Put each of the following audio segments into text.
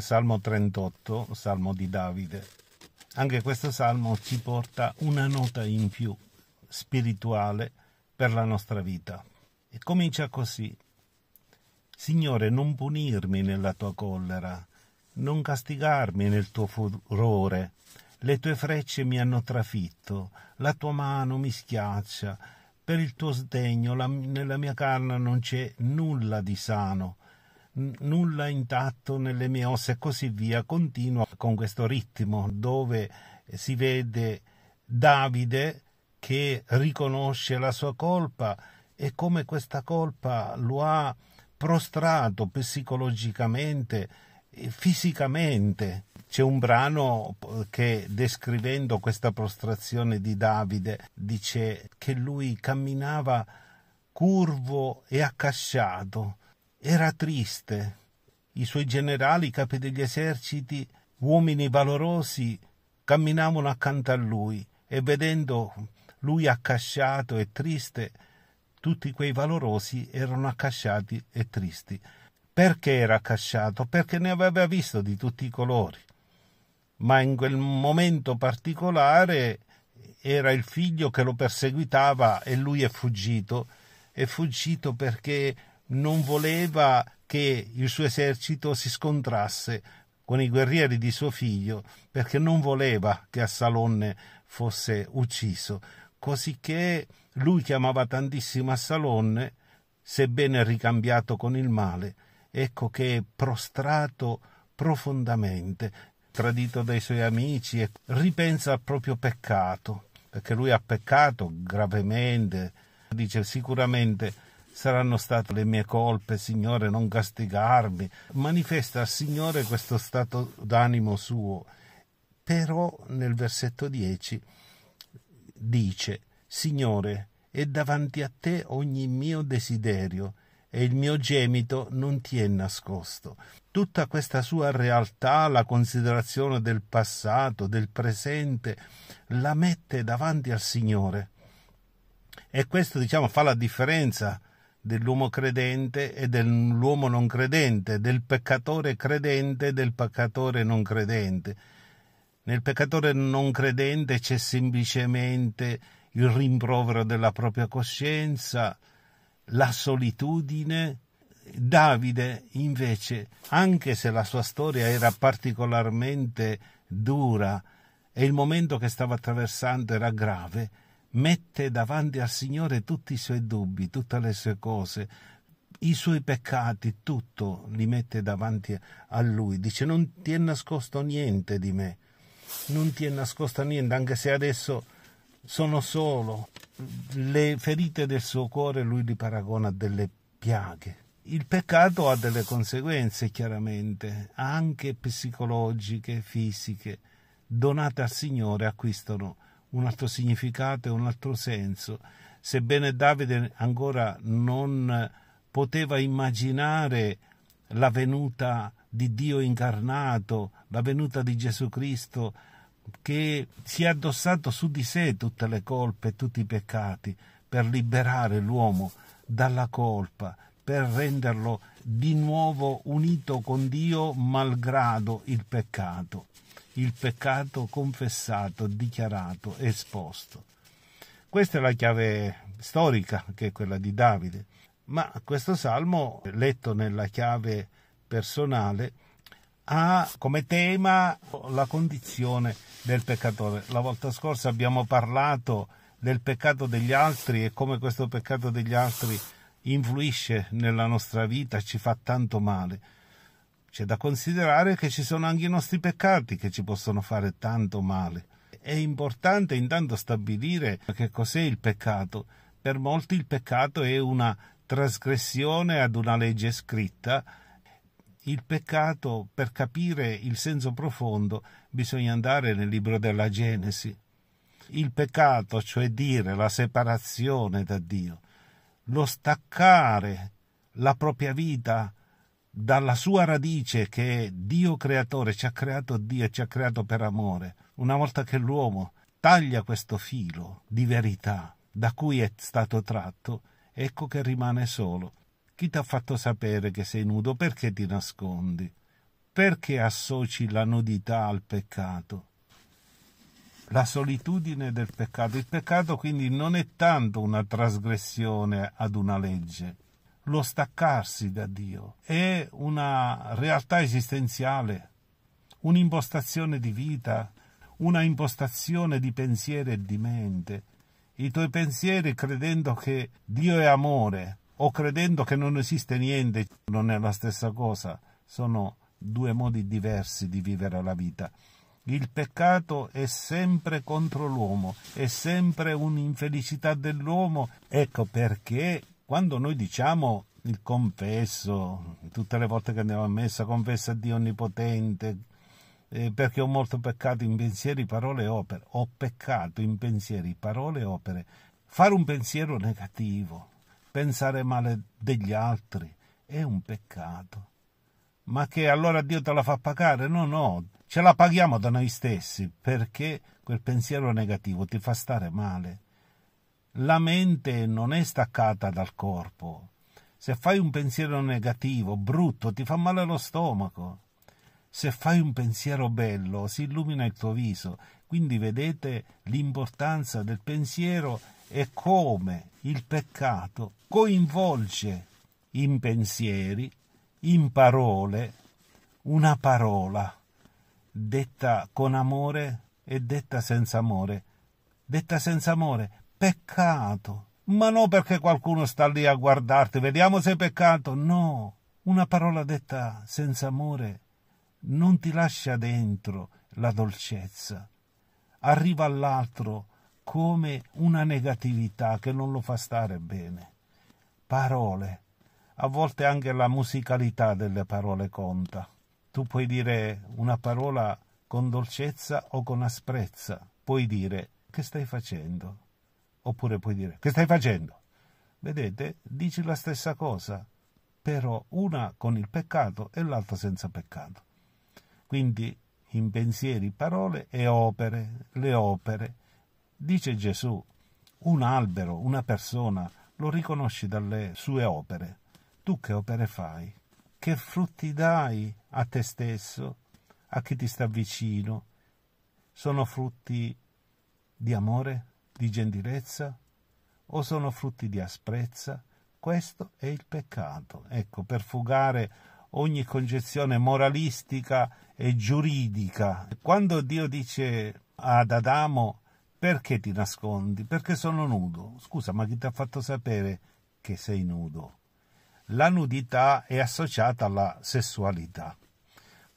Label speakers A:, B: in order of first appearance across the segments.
A: Salmo 38, Salmo di Davide. Anche questo salmo ci porta una nota in più spirituale per la nostra vita. E comincia così. Signore, non punirmi nella tua collera, non castigarmi nel tuo furore. Le tue frecce mi hanno trafitto, la tua mano mi schiaccia. Per il tuo sdegno la, nella mia carne non c'è nulla di sano nulla intatto nelle mie ossa e così via, continua con questo ritmo dove si vede Davide che riconosce la sua colpa e come questa colpa lo ha prostrato psicologicamente, e fisicamente. C'è un brano che descrivendo questa prostrazione di Davide dice che lui camminava curvo e accasciato era triste. I suoi generali, capi degli eserciti, uomini valorosi, camminavano accanto a lui e vedendo lui accasciato e triste, tutti quei valorosi erano accasciati e tristi. Perché era accasciato? Perché ne aveva visto di tutti i colori. Ma in quel momento particolare era il figlio che lo perseguitava e lui è fuggito. È fuggito perché non voleva che il suo esercito si scontrasse con i guerrieri di suo figlio perché non voleva che Assalonne fosse ucciso, cosicché lui che amava tantissimo Assalonne, sebbene ricambiato con il male, ecco che è prostrato profondamente, tradito dai suoi amici e ripensa al proprio peccato, perché lui ha peccato gravemente, dice sicuramente saranno state le mie colpe, Signore, non castigarmi. Manifesta al Signore questo stato d'animo suo. Però nel versetto 10 dice, Signore, è davanti a te ogni mio desiderio e il mio gemito non ti è nascosto. Tutta questa sua realtà, la considerazione del passato, del presente, la mette davanti al Signore. E questo, diciamo, fa la differenza dell'uomo credente e dell'uomo non credente, del peccatore credente e del peccatore non credente. Nel peccatore non credente c'è semplicemente il rimprovero della propria coscienza, la solitudine. Davide invece, anche se la sua storia era particolarmente dura e il momento che stava attraversando era grave, mette davanti al Signore tutti i suoi dubbi, tutte le sue cose, i suoi peccati, tutto li mette davanti a lui. Dice non ti è nascosto niente di me, non ti è nascosto niente, anche se adesso sono solo. Le ferite del suo cuore lui li paragona a delle piaghe. Il peccato ha delle conseguenze, chiaramente, anche psicologiche, fisiche, donate al Signore acquistano un altro significato e un altro senso. Sebbene Davide ancora non poteva immaginare la venuta di Dio incarnato, la venuta di Gesù Cristo, che si è addossato su di sé tutte le colpe e tutti i peccati per liberare l'uomo dalla colpa, per renderlo di nuovo unito con Dio malgrado il peccato il peccato confessato, dichiarato, esposto. Questa è la chiave storica che è quella di Davide, ma questo salmo, letto nella chiave personale, ha come tema la condizione del peccatore. La volta scorsa abbiamo parlato del peccato degli altri e come questo peccato degli altri influisce nella nostra vita, ci fa tanto male. C'è da considerare che ci sono anche i nostri peccati che ci possono fare tanto male. È importante intanto stabilire che cos'è il peccato. Per molti il peccato è una trasgressione ad una legge scritta. Il peccato, per capire il senso profondo, bisogna andare nel libro della Genesi. Il peccato, cioè dire la separazione da Dio, lo staccare la propria vita dalla sua radice che è Dio creatore, ci ha creato Dio e ci ha creato per amore, una volta che l'uomo taglia questo filo di verità da cui è stato tratto, ecco che rimane solo. Chi ti ha fatto sapere che sei nudo? Perché ti nascondi? Perché associ la nudità al peccato? La solitudine del peccato. Il peccato quindi non è tanto una trasgressione ad una legge, lo staccarsi da Dio, è una realtà esistenziale, un'impostazione di vita, una impostazione di pensiero e di mente. I tuoi pensieri credendo che Dio è amore o credendo che non esiste niente non è la stessa cosa, sono due modi diversi di vivere la vita. Il peccato è sempre contro l'uomo, è sempre un'infelicità dell'uomo. Ecco perché quando noi diciamo il confesso, tutte le volte che andiamo a messa, confessa a Dio Onnipotente, eh, perché ho molto peccato in pensieri, parole e opere, ho peccato in pensieri, parole e opere, fare un pensiero negativo, pensare male degli altri, è un peccato. Ma che allora Dio te la fa pagare? No, no, ce la paghiamo da noi stessi, perché quel pensiero negativo ti fa stare male la mente non è staccata dal corpo. Se fai un pensiero negativo, brutto, ti fa male lo stomaco. Se fai un pensiero bello, si illumina il tuo viso. Quindi vedete l'importanza del pensiero e come il peccato coinvolge in pensieri, in parole, una parola detta con amore e detta senza amore. Detta senza amore Peccato. Ma non perché qualcuno sta lì a guardarti, vediamo se è peccato. No, una parola detta senza amore non ti lascia dentro la dolcezza. Arriva all'altro come una negatività che non lo fa stare bene. Parole. A volte anche la musicalità delle parole conta. Tu puoi dire una parola con dolcezza o con asprezza. Puoi dire che stai facendo? Oppure puoi dire, che stai facendo? Vedete, dici la stessa cosa, però una con il peccato e l'altra senza peccato. Quindi in pensieri, parole e opere, le opere. Dice Gesù, un albero, una persona, lo riconosci dalle sue opere. Tu che opere fai? Che frutti dai a te stesso, a chi ti sta vicino? Sono frutti di amore? di gentilezza o sono frutti di asprezza? Questo è il peccato. Ecco, per fugare ogni concezione moralistica e giuridica. Quando Dio dice ad Adamo perché ti nascondi? Perché sono nudo. Scusa, ma chi ti ha fatto sapere che sei nudo? La nudità è associata alla sessualità.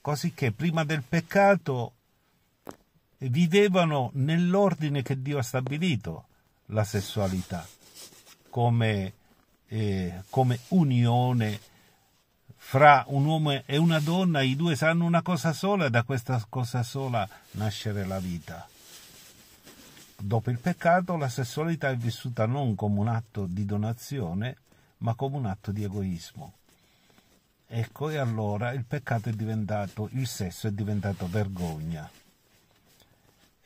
A: Così che prima del peccato vivevano nell'ordine che Dio ha stabilito la sessualità come, eh, come unione fra un uomo e una donna, i due sanno una cosa sola e da questa cosa sola nascere la vita. Dopo il peccato la sessualità è vissuta non come un atto di donazione, ma come un atto di egoismo. Ecco, e allora il peccato è diventato, il sesso è diventato vergogna.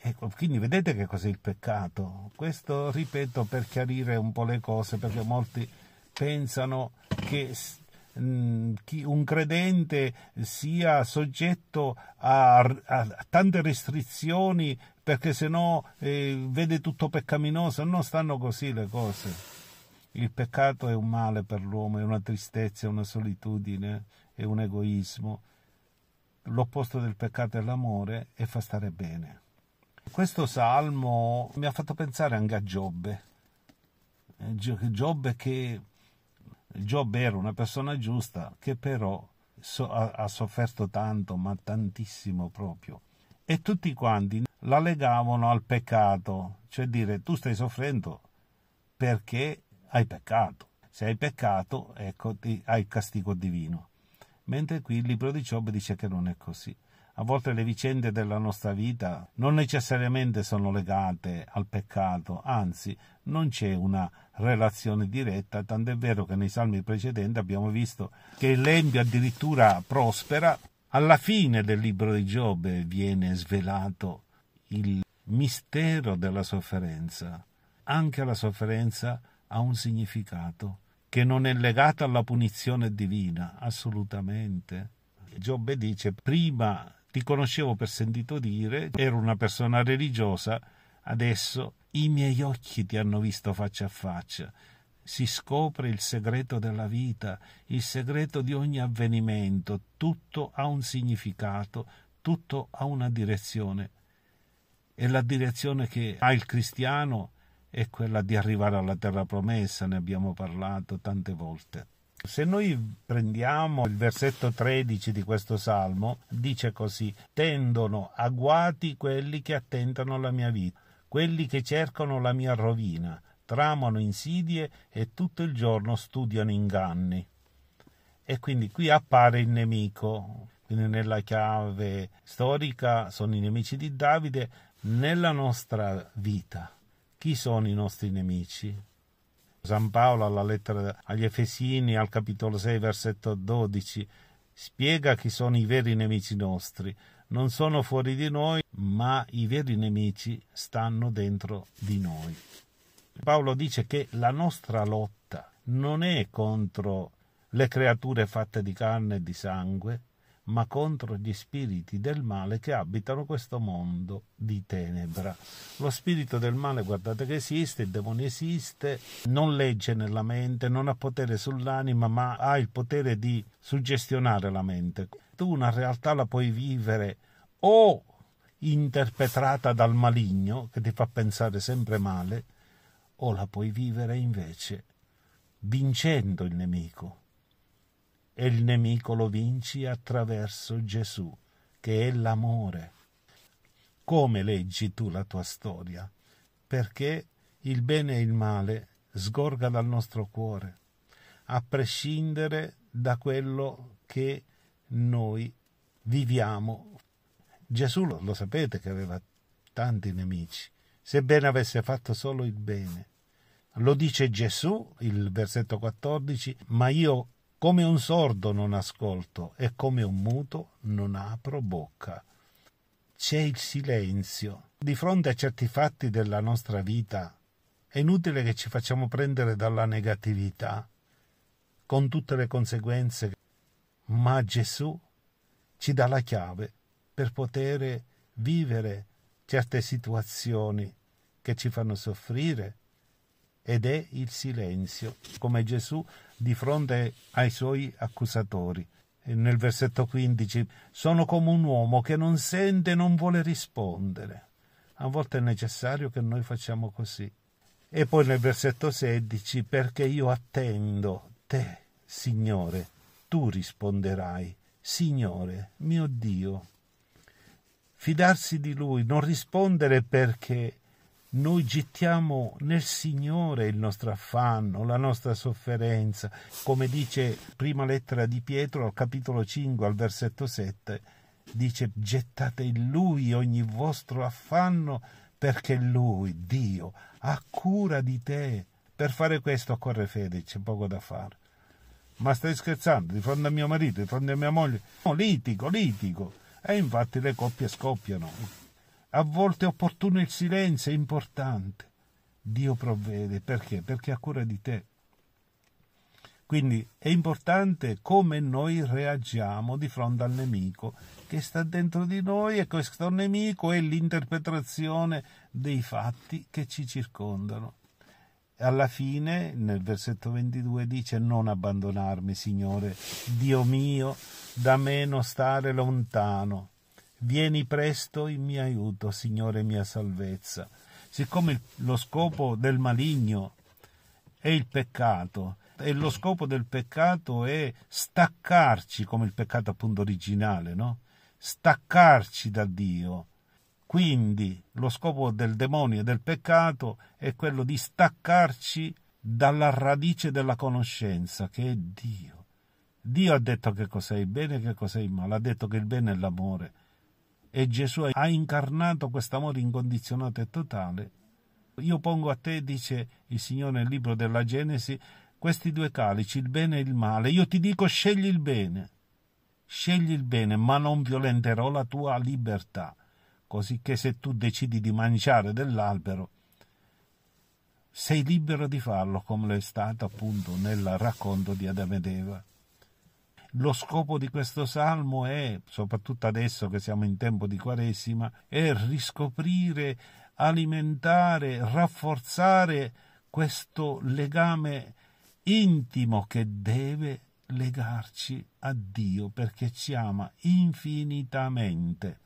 A: Ecco, quindi vedete che cos'è il peccato? Questo ripeto per chiarire un po' le cose, perché molti pensano che mm, un credente sia soggetto a, a tante restrizioni perché se no eh, vede tutto peccaminoso, non stanno così le cose. Il peccato è un male per l'uomo, è una tristezza, è una solitudine, è un egoismo. L'opposto del peccato è l'amore e fa stare bene. Questo salmo mi ha fatto pensare anche a Giobbe. Eh, Giobbe che Giobbe era una persona giusta che però so, ha, ha sofferto tanto, ma tantissimo proprio. E tutti quanti la legavano al peccato, cioè dire tu stai soffrendo perché hai peccato. Se hai peccato, ecco, ti, hai il castigo divino. Mentre qui il libro di Giobbe dice che non è così. A volte le vicende della nostra vita non necessariamente sono legate al peccato, anzi non c'è una relazione diretta, tant'è vero che nei salmi precedenti abbiamo visto che l'Empio addirittura prospera. Alla fine del libro di Giobbe viene svelato il mistero della sofferenza. Anche la sofferenza ha un significato che non è legato alla punizione divina, assolutamente. Giobbe dice prima ti conoscevo per sentito dire, ero una persona religiosa, adesso i miei occhi ti hanno visto faccia a faccia. Si scopre il segreto della vita, il segreto di ogni avvenimento, tutto ha un significato, tutto ha una direzione. E la direzione che ha il cristiano è quella di arrivare alla terra promessa, ne abbiamo parlato tante volte. Se noi prendiamo il versetto 13 di questo salmo, dice così: Tendono agguati quelli che attentano alla mia vita, quelli che cercano la mia rovina, tramano insidie e tutto il giorno studiano inganni. E quindi qui appare il nemico. Quindi nella chiave storica sono i nemici di Davide, nella nostra vita. Chi sono i nostri nemici? San Paolo alla lettera agli Efesini al capitolo 6 versetto 12 spiega chi sono i veri nemici nostri. Non sono fuori di noi, ma i veri nemici stanno dentro di noi. Paolo dice che la nostra lotta non è contro le creature fatte di carne e di sangue, ma contro gli spiriti del male che abitano questo mondo di tenebra. Lo spirito del male, guardate che esiste, il demone esiste, non legge nella mente, non ha potere sull'anima, ma ha il potere di suggestionare la mente. Tu una realtà la puoi vivere o interpretata dal maligno, che ti fa pensare sempre male, o la puoi vivere invece vincendo il nemico, e il nemico lo vinci attraverso Gesù, che è l'amore. Come leggi tu la tua storia? Perché il bene e il male sgorga dal nostro cuore, a prescindere da quello che noi viviamo. Gesù lo sapete che aveva tanti nemici, sebbene avesse fatto solo il bene. Lo dice Gesù, il versetto 14, ma io come un sordo non ascolto e come un muto non apro bocca. C'è il silenzio. Di fronte a certi fatti della nostra vita è inutile che ci facciamo prendere dalla negatività, con tutte le conseguenze, ma Gesù ci dà la chiave per poter vivere certe situazioni che ci fanno soffrire, ed è il silenzio, come Gesù di fronte ai suoi accusatori. nel versetto 15 sono come un uomo che non sente e non vuole rispondere. A volte è necessario che noi facciamo così. E poi nel versetto 16 perché io attendo te, Signore, tu risponderai, Signore, mio Dio. Fidarsi di Lui, non rispondere perché noi gettiamo nel Signore il nostro affanno, la nostra sofferenza, come dice prima lettera di Pietro al capitolo 5 al versetto 7, dice gettate in Lui ogni vostro affanno perché Lui, Dio, ha cura di te. Per fare questo occorre fede, c'è poco da fare. Ma stai scherzando, di fronte a mio marito, di fronte a mia moglie? No, litico, litico. E infatti le coppie scoppiano. A volte è opportuno il silenzio, è importante. Dio provvede. Perché? Perché ha cura di te. Quindi è importante come noi reagiamo di fronte al nemico che sta dentro di noi e questo nemico è l'interpretazione dei fatti che ci circondano. Alla fine, nel versetto 22, dice non abbandonarmi, Signore, Dio mio, da me non stare lontano. Vieni presto in mio aiuto, Signore mia salvezza. Siccome lo scopo del maligno è il peccato, e lo scopo del peccato è staccarci, come il peccato appunto originale, no? Staccarci da Dio. Quindi lo scopo del demonio e del peccato è quello di staccarci dalla radice della conoscenza, che è Dio. Dio ha detto che cos'è il bene e che cos'è il male, ha detto che il bene è l'amore, e Gesù ha incarnato questo amore incondizionato e totale. Io pongo a te, dice il Signore nel libro della Genesi, questi due calici, il bene e il male. Io ti dico scegli il bene, scegli il bene, ma non violenterò la tua libertà, cosicché se tu decidi di mangiare dell'albero, sei libero di farlo, come lo è stato appunto nel racconto di Adamo ed Eva. Lo scopo di questo salmo è, soprattutto adesso che siamo in tempo di Quaresima, è riscoprire, alimentare, rafforzare questo legame intimo che deve legarci a Dio perché ci ama infinitamente.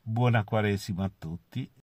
A: Buona Quaresima a tutti